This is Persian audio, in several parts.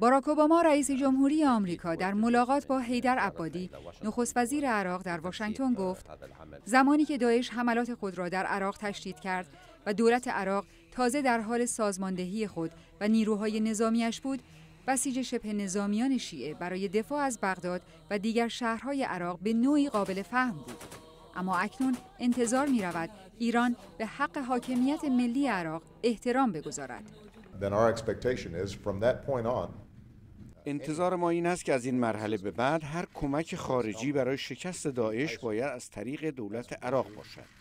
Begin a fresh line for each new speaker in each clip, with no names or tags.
باراک اوباما رئیس جمهوری آمریکا در ملاقات با حیدر عبادی نخست وزیر عراق در واشنگتن گفت زمانی که داعش حملات خود را در عراق تشدید کرد و دولت عراق تازه در حال سازماندهی خود و نیروهای نظامیش بود بسیج شبه نظامیان شیعه برای دفاع از بغداد و دیگر شهرهای عراق به نوعی قابل فهم بود اما اکنون انتظار می رود ایران به حق حاکمیت ملی عراق احترام بگذارد
انتظار ما این است که از این مرحله به بعد هر کمک خارجی برای شکست داعش باید از طریق دولت عراق باشد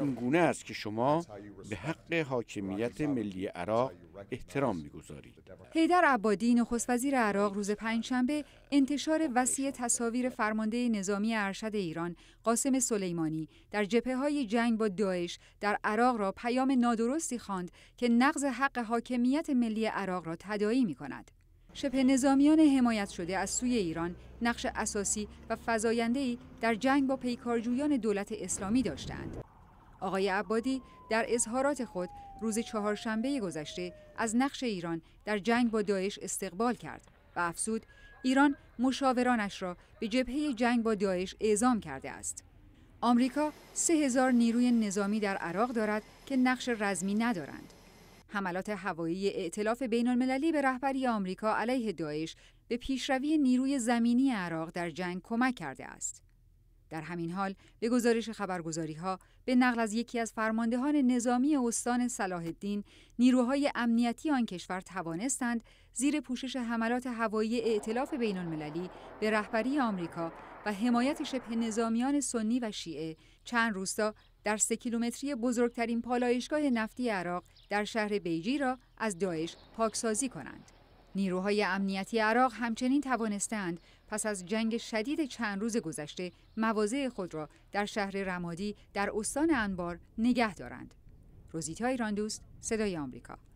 این گونه است که شما به حق حاکمیت ملی عراق احترام میگذارید
حیدر عبادی نخست وزیر عراق روز پنجشنبه انتشار وسیع تصاویر فرمانده نظامی ارشد ایران قاسم سلیمانی در جبهه های جنگ با داعش در عراق را پیام نادرستی خواند که نقض حق حاکمیت ملی عراق را تدایی می کند. شبه نظامیان حمایت شده از سوی ایران نقش اساسی و فزاینده‌ای در جنگ با پیکارجویان دولت اسلامی داشتند. آقای عبادی در اظهارات خود روز چهارشنبه گذشته از نقش ایران در جنگ با داعش استقبال کرد و افزود ایران مشاورانش را به جبهه جنگ با داعش اعزام کرده است. آمریکا سه هزار نیروی نظامی در عراق دارد که نقش رزمی ندارند. حملات هوایی ائتلاف بین المللی به رهبری آمریکا علیه داعش به پیشروی نیروی زمینی عراق در جنگ کمک کرده است. در همین حال به گزارش خبرگزاری ها به نقل از یکی از فرماندهان نظامی استان صلاح الدین نیروهای امنیتی آن کشور توانستند زیر پوشش حملات هوایی ائتلاف بین المللی به رهبری آمریکا و حمایت شبه نظامیان سنی و شیعه چند روستا در سه کیلومتری بزرگترین پالایشگاه نفتی عراق در شهر بیجی را از داعش پاکسازی کنند. نیروهای امنیتی عراق همچنین توانستند پس از جنگ شدید چند روز گذشته مواضع خود را در شهر رمادی در استان انبار نگه دارند. روزیتا دوست صدای آمریکا